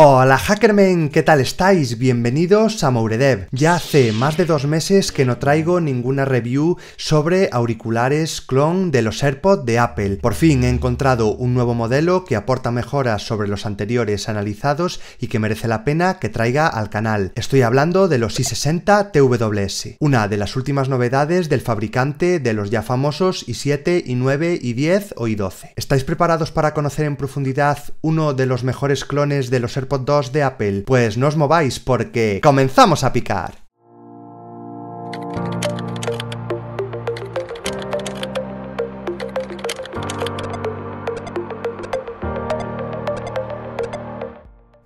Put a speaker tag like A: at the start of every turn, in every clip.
A: Hola Hackermen, ¿qué tal estáis? Bienvenidos a Mouredev. Ya hace más de dos meses que no traigo ninguna review sobre auriculares clon de los AirPods de Apple. Por fin he encontrado un nuevo modelo que aporta mejoras sobre los anteriores analizados y que merece la pena que traiga al canal. Estoy hablando de los i60 TWS, una de las últimas novedades del fabricante de los ya famosos i7, i9, i10 o i12. ¿Estáis preparados para conocer en profundidad uno de los mejores clones de los AirPods 2 de Apple. Pues no os mováis porque comenzamos a picar.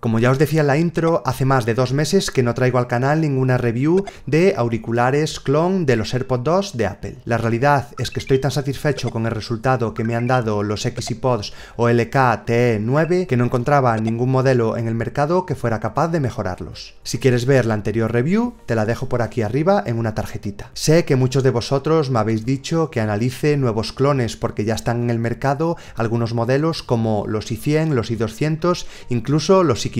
A: Como ya os decía en la intro, hace más de dos meses que no traigo al canal ninguna review de auriculares clon de los AirPods 2 de Apple. La realidad es que estoy tan satisfecho con el resultado que me han dado los XiPods o lkte 9 que no encontraba ningún modelo en el mercado que fuera capaz de mejorarlos. Si quieres ver la anterior review, te la dejo por aquí arriba en una tarjetita. Sé que muchos de vosotros me habéis dicho que analice nuevos clones porque ya están en el mercado algunos modelos como los i100, los i200, incluso los i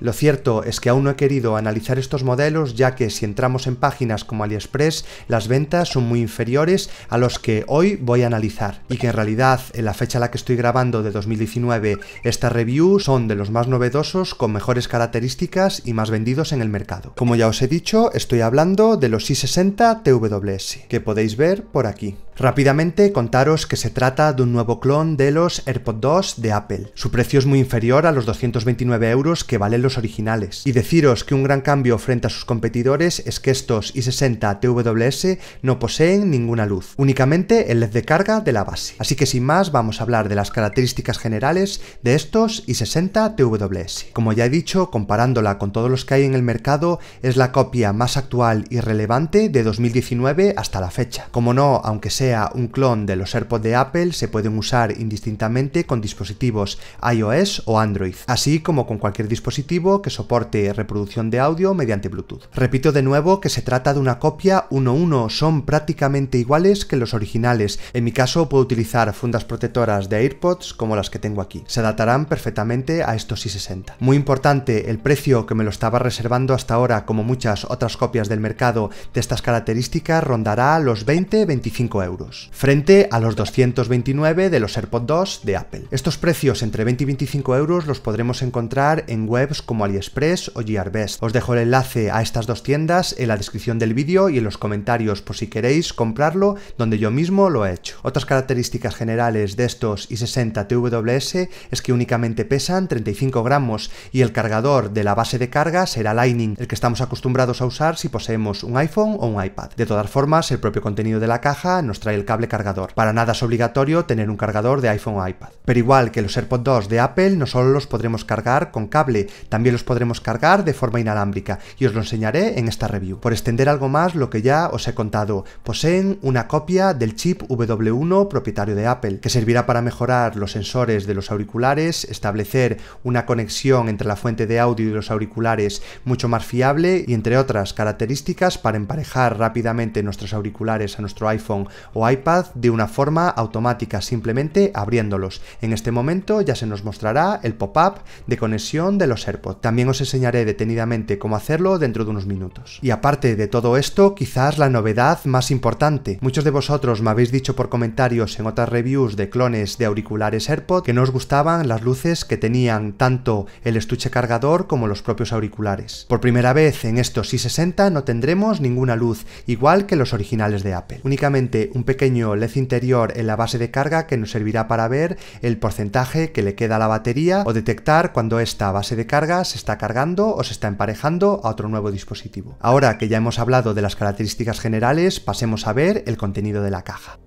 A: lo cierto es que aún no he querido analizar estos modelos ya que si entramos en páginas como AliExpress, las ventas son muy inferiores a los que hoy voy a analizar y que en realidad en la fecha a la que estoy grabando de 2019 esta review son de los más novedosos con mejores características y más vendidos en el mercado. Como ya os he dicho, estoy hablando de los i60 TWS que podéis ver por aquí. Rápidamente contaros que se trata de un nuevo clon de los Airpods 2 de Apple. Su precio es muy inferior a los 229 euros que valen los originales. Y deciros que un gran cambio frente a sus competidores es que estos i60 TWS no poseen ninguna luz, únicamente el LED de carga de la base. Así que sin más vamos a hablar de las características generales de estos i60 TWS. Como ya he dicho, comparándola con todos los que hay en el mercado, es la copia más actual y relevante de 2019 hasta la fecha. Como no, aunque sea un clon de los AirPods de Apple se pueden usar indistintamente con dispositivos iOS o Android, así como con cualquier dispositivo que soporte reproducción de audio mediante Bluetooth. Repito de nuevo que se trata de una copia 1-1, son prácticamente iguales que los originales. En mi caso puedo utilizar fundas protectoras de AirPods como las que tengo aquí. Se adaptarán perfectamente a estos i60. Muy importante, el precio que me lo estaba reservando hasta ahora, como muchas otras copias del mercado de estas características, rondará los 20-25 euros frente a los 229 de los AirPods 2 de Apple. Estos precios entre 20 y 25 euros los podremos encontrar en webs como AliExpress o Gearbest. Os dejo el enlace a estas dos tiendas en la descripción del vídeo y en los comentarios por si queréis comprarlo donde yo mismo lo he hecho. Otras características generales de estos i60 TWS es que únicamente pesan 35 gramos y el cargador de la base de carga será Lightning, el que estamos acostumbrados a usar si poseemos un iPhone o un iPad. De todas formas, el propio contenido de la caja nos trae el cable cargador. Para nada es obligatorio tener un cargador de iPhone o iPad. Pero igual que los AirPods 2 de Apple, no solo los podremos cargar con cable, también los podremos cargar de forma inalámbrica y os lo enseñaré en esta review. Por extender algo más lo que ya os he contado, poseen una copia del chip W1 propietario de Apple, que servirá para mejorar los sensores de los auriculares, establecer una conexión entre la fuente de audio y los auriculares mucho más fiable y entre otras características para emparejar rápidamente nuestros auriculares a nuestro iPhone o iPad de una forma automática, simplemente abriéndolos. En este momento ya se nos mostrará el pop-up de conexión de los AirPods. También os enseñaré detenidamente cómo hacerlo dentro de unos minutos. Y aparte de todo esto, quizás la novedad más importante. Muchos de vosotros me habéis dicho por comentarios en otras reviews de clones de auriculares AirPods que no os gustaban las luces que tenían tanto el estuche cargador como los propios auriculares. Por primera vez en estos i60 no tendremos ninguna luz, igual que los originales de Apple. Únicamente un pequeño LED interior en la base de carga que nos servirá para ver el porcentaje que le queda a la batería o detectar cuando esta base de carga se está cargando o se está emparejando a otro nuevo dispositivo. Ahora que ya hemos hablado de las características generales, pasemos a ver el contenido de la caja.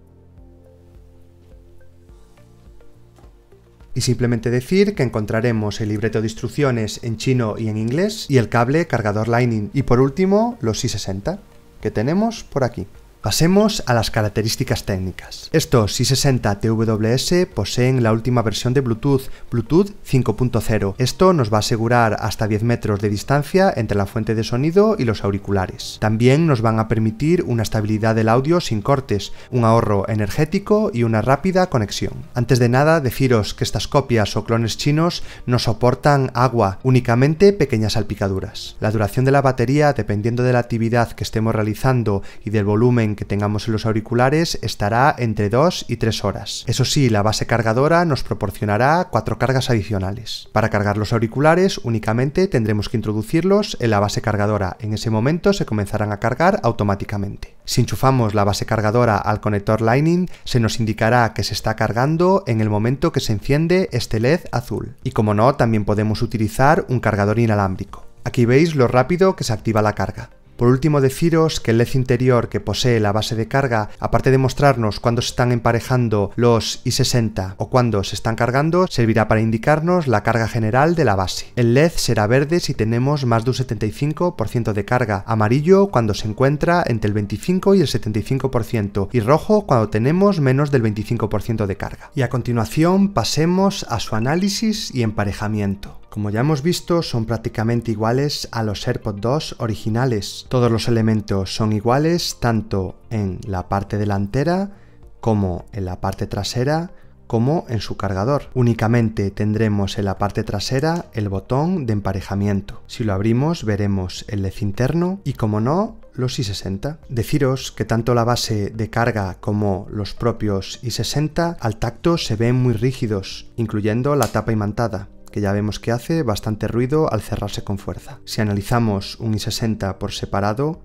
A: y simplemente decir que encontraremos el libreto de instrucciones en chino y en inglés y el cable cargador Lightning y por último los i60 que tenemos por aquí. Pasemos a las características técnicas. Estos i60 TWS poseen la última versión de Bluetooth, Bluetooth 5.0. Esto nos va a asegurar hasta 10 metros de distancia entre la fuente de sonido y los auriculares. También nos van a permitir una estabilidad del audio sin cortes, un ahorro energético y una rápida conexión. Antes de nada, deciros que estas copias o clones chinos no soportan agua, únicamente pequeñas salpicaduras. La duración de la batería, dependiendo de la actividad que estemos realizando y del volumen que tengamos en los auriculares estará entre 2 y 3 horas. Eso sí, la base cargadora nos proporcionará 4 cargas adicionales. Para cargar los auriculares únicamente tendremos que introducirlos en la base cargadora. En ese momento se comenzarán a cargar automáticamente. Si enchufamos la base cargadora al conector Lightning, se nos indicará que se está cargando en el momento que se enciende este LED azul. Y como no, también podemos utilizar un cargador inalámbrico. Aquí veis lo rápido que se activa la carga. Por último, deciros que el LED interior que posee la base de carga, aparte de mostrarnos cuándo se están emparejando los i60 o cuándo se están cargando, servirá para indicarnos la carga general de la base. El LED será verde si tenemos más de un 75% de carga, amarillo cuando se encuentra entre el 25 y el 75% y rojo cuando tenemos menos del 25% de carga. Y a continuación pasemos a su análisis y emparejamiento. Como ya hemos visto, son prácticamente iguales a los AirPods 2 originales. Todos los elementos son iguales tanto en la parte delantera como en la parte trasera como en su cargador. Únicamente tendremos en la parte trasera el botón de emparejamiento. Si lo abrimos veremos el LED interno y como no, los i60. Deciros que tanto la base de carga como los propios i60 al tacto se ven muy rígidos, incluyendo la tapa imantada que ya vemos que hace bastante ruido al cerrarse con fuerza. Si analizamos un i60 por separado,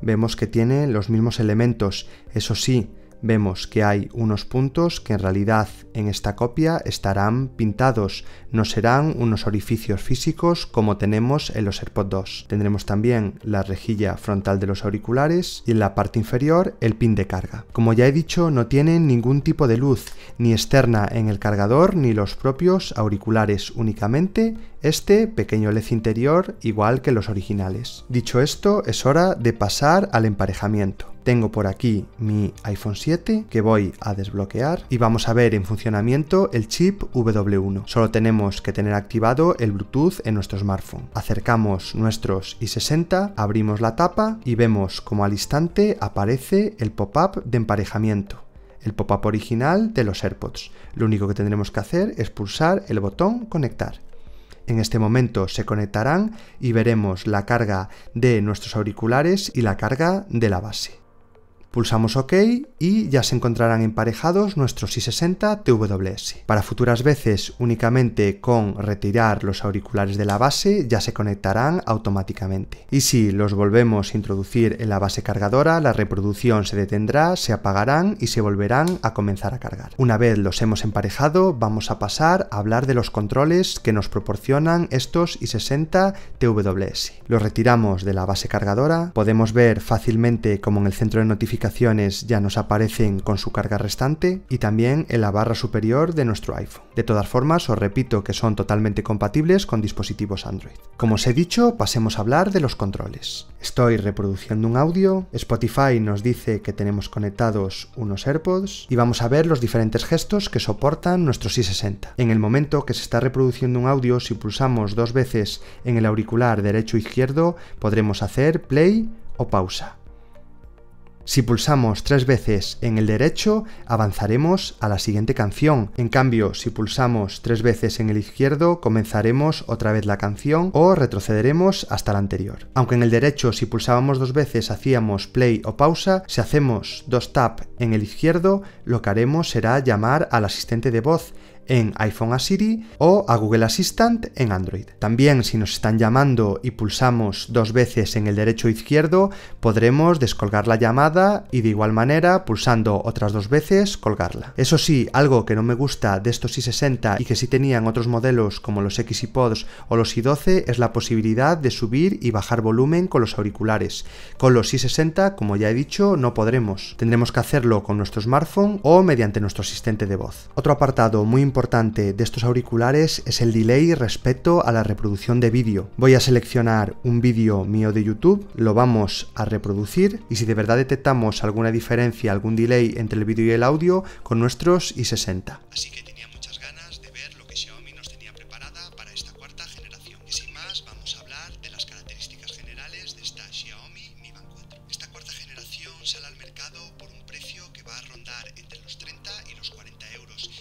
A: vemos que tiene los mismos elementos, eso sí, vemos que hay unos puntos que en realidad en esta copia estarán pintados, no serán unos orificios físicos como tenemos en los AirPods 2. Tendremos también la rejilla frontal de los auriculares y en la parte inferior el pin de carga. Como ya he dicho, no tienen ningún tipo de luz, ni externa en el cargador ni los propios auriculares, únicamente este pequeño led interior igual que los originales. Dicho esto, es hora de pasar al emparejamiento. Tengo por aquí mi iPhone 7 que voy a desbloquear y vamos a ver en funcionamiento el chip W1. Solo tenemos que tener activado el Bluetooth en nuestro smartphone. Acercamos nuestros i60, abrimos la tapa y vemos como al instante aparece el pop-up de emparejamiento el pop-up original de los AirPods. Lo único que tendremos que hacer es pulsar el botón conectar. En este momento se conectarán y veremos la carga de nuestros auriculares y la carga de la base. Pulsamos OK y ya se encontrarán emparejados nuestros i60 TWS. Para futuras veces, únicamente con retirar los auriculares de la base ya se conectarán automáticamente. Y si los volvemos a introducir en la base cargadora, la reproducción se detendrá, se apagarán y se volverán a comenzar a cargar. Una vez los hemos emparejado, vamos a pasar a hablar de los controles que nos proporcionan estos i60 TWS. Los retiramos de la base cargadora, podemos ver fácilmente como en el centro de notificación ya nos aparecen con su carga restante y también en la barra superior de nuestro iPhone. De todas formas, os repito que son totalmente compatibles con dispositivos Android. Como os he dicho, pasemos a hablar de los controles. Estoy reproduciendo un audio, Spotify nos dice que tenemos conectados unos AirPods y vamos a ver los diferentes gestos que soportan nuestro i60. En el momento que se está reproduciendo un audio, si pulsamos dos veces en el auricular derecho izquierdo, podremos hacer play o pausa. Si pulsamos tres veces en el derecho, avanzaremos a la siguiente canción. En cambio, si pulsamos tres veces en el izquierdo, comenzaremos otra vez la canción o retrocederemos hasta la anterior. Aunque en el derecho, si pulsábamos dos veces, hacíamos play o pausa, si hacemos dos tap en el izquierdo, lo que haremos será llamar al asistente de voz en iPhone a o a Google Assistant en Android. También si nos están llamando y pulsamos dos veces en el derecho izquierdo, podremos descolgar la llamada y de igual manera, pulsando otras dos veces, colgarla. Eso sí, algo que no me gusta de estos i60 y que sí tenían otros modelos como los X o los i12 es la posibilidad de subir y bajar volumen con los auriculares. Con los i60, como ya he dicho, no podremos. Tendremos que hacerlo con nuestro smartphone o mediante nuestro asistente de voz. Otro apartado muy importante importante de estos auriculares es el delay respecto a la reproducción de vídeo. Voy a seleccionar un vídeo mío de YouTube, lo vamos a reproducir y si de verdad detectamos alguna diferencia, algún delay entre el vídeo y el audio, con nuestros i60. Así que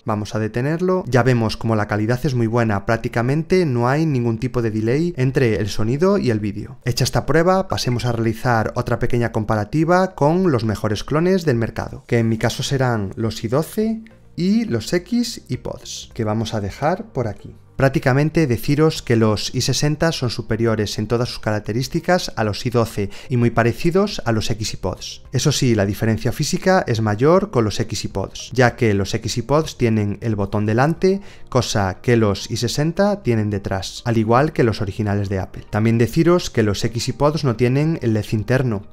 A: Vamos a detenerlo, ya vemos como la calidad es muy buena, prácticamente no hay ningún tipo de delay entre el sonido y el vídeo. Hecha esta prueba, pasemos a realizar otra pequeña comparativa con los mejores clones del mercado, que en mi caso serán los i12, y los X y pods, que vamos a dejar por aquí. Prácticamente deciros que los i60 son superiores en todas sus características a los i12 y muy parecidos a los X y pods. Eso sí, la diferencia física es mayor con los X y pods, ya que los X y pods tienen el botón delante, cosa que los i60 tienen detrás, al igual que los originales de Apple. También deciros que los X y pods no tienen el LED interno,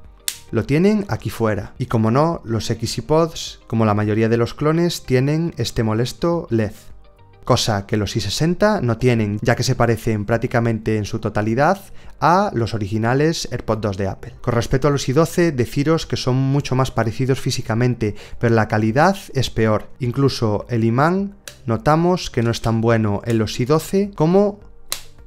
A: lo tienen aquí fuera. Y como no, los xipods como la mayoría de los clones, tienen este molesto LED cosa que los i60 no tienen, ya que se parecen prácticamente en su totalidad a los originales AirPods 2 de Apple. Con respecto a los i12, deciros que son mucho más parecidos físicamente, pero la calidad es peor. Incluso el imán notamos que no es tan bueno en los i12 como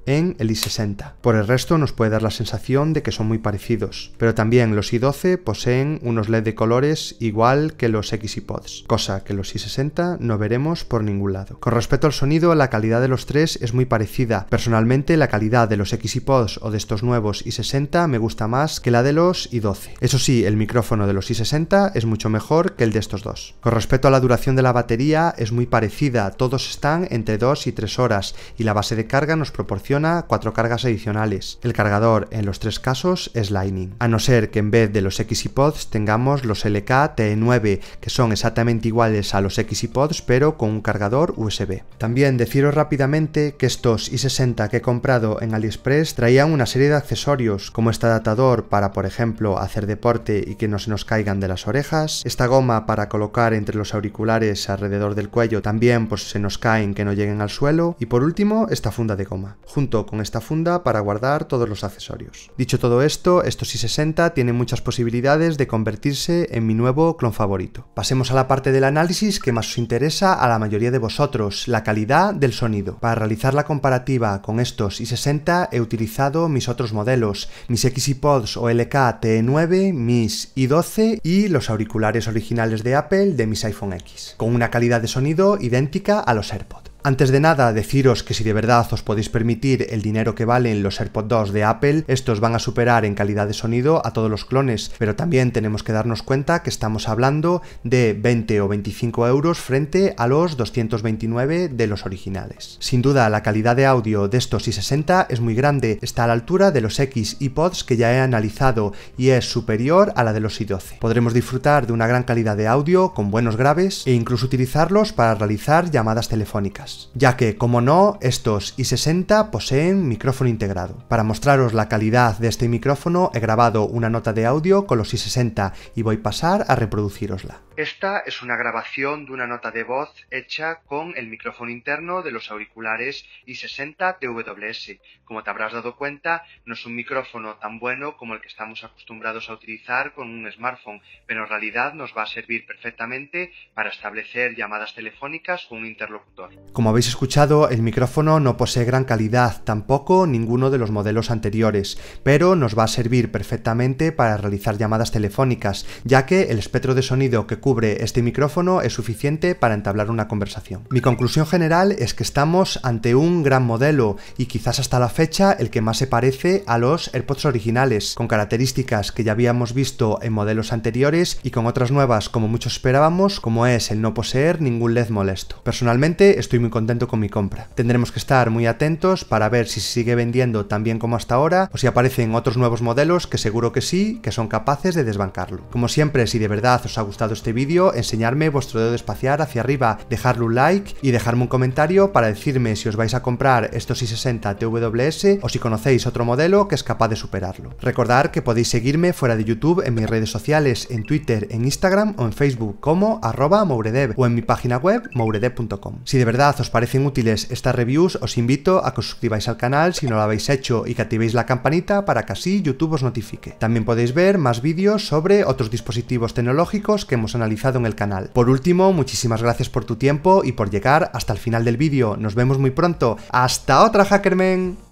A: en el i60. Por el resto nos puede dar la sensación de que son muy parecidos, pero también los i12 poseen unos LED de colores igual que los xipods, cosa que los i60 no veremos por ningún lado. Con respecto al sonido, la calidad de los tres es muy parecida. Personalmente, la calidad de los xipods o de estos nuevos i60 me gusta más que la de los i12. Eso sí, el micrófono de los i60 es mucho mejor que el de estos dos. Con respecto a la duración de la batería, es muy parecida, todos están entre 2 y 3 horas y la base de carga nos proporciona cuatro cargas adicionales. El cargador en los tres casos es Lightning. A no ser que en vez de los XIPods tengamos los LK t 9 que son exactamente iguales a los XIPods pero con un cargador USB. También deciros rápidamente que estos i60 que he comprado en AliExpress traían una serie de accesorios como este adaptador para por ejemplo hacer deporte y que no se nos caigan de las orejas, esta goma para colocar entre los auriculares alrededor del cuello también pues se nos caen que no lleguen al suelo y por último esta funda de goma con esta funda para guardar todos los accesorios. Dicho todo esto, estos i60 tienen muchas posibilidades de convertirse en mi nuevo clon favorito. Pasemos a la parte del análisis que más os interesa a la mayoría de vosotros, la calidad del sonido. Para realizar la comparativa con estos i60 he utilizado mis otros modelos, mis Xipods o LK TE9, mis i12 y los auriculares originales de Apple de mis iPhone X, con una calidad de sonido idéntica a los AirPods. Antes de nada, deciros que si de verdad os podéis permitir el dinero que valen los AirPods 2 de Apple, estos van a superar en calidad de sonido a todos los clones, pero también tenemos que darnos cuenta que estamos hablando de 20 o 25 euros frente a los 229 de los originales. Sin duda, la calidad de audio de estos i60 es muy grande, está a la altura de los X iPods que ya he analizado y es superior a la de los i12. Podremos disfrutar de una gran calidad de audio con buenos graves e incluso utilizarlos para realizar llamadas telefónicas ya que, como no, estos i60 poseen micrófono integrado. Para mostraros la calidad de este micrófono he grabado una nota de audio con los i60 y voy a pasar a reproducirosla. Esta es una grabación de una nota de voz hecha con el micrófono interno de los auriculares i60 TWS. Como te habrás dado cuenta, no es un micrófono tan bueno como el que estamos acostumbrados a utilizar con un smartphone, pero en realidad nos va a servir perfectamente para establecer llamadas telefónicas con un interlocutor. Como habéis escuchado, el micrófono no posee gran calidad tampoco ninguno de los modelos anteriores, pero nos va a servir perfectamente para realizar llamadas telefónicas, ya que el espectro de sonido que cubre este micrófono es suficiente para entablar una conversación. Mi conclusión general es que estamos ante un gran modelo y quizás hasta la fecha el que más se parece a los AirPods originales, con características que ya habíamos visto en modelos anteriores y con otras nuevas como muchos esperábamos, como es el no poseer ningún LED molesto. Personalmente estoy muy contento con mi compra. Tendremos que estar muy atentos para ver si sigue vendiendo tan bien como hasta ahora o si aparecen otros nuevos modelos que seguro que sí, que son capaces de desbancarlo. Como siempre, si de verdad os ha gustado este vídeo, enseñadme vuestro dedo espacial hacia arriba, dejarle un like y dejarme un comentario para decirme si os vais a comprar estos i60 TWS o si conocéis otro modelo que es capaz de superarlo. Recordad que podéis seguirme fuera de YouTube en mis redes sociales, en Twitter, en Instagram o en Facebook como arroba MoureDev o en mi página web MoureDev.com. Si de verdad os parecen útiles estas reviews, os invito a que os suscribáis al canal si no lo habéis hecho y que activéis la campanita para que así YouTube os notifique. También podéis ver más vídeos sobre otros dispositivos tecnológicos que hemos analizado en el canal. Por último, muchísimas gracias por tu tiempo y por llegar hasta el final del vídeo. Nos vemos muy pronto. ¡Hasta otra, Hackerman!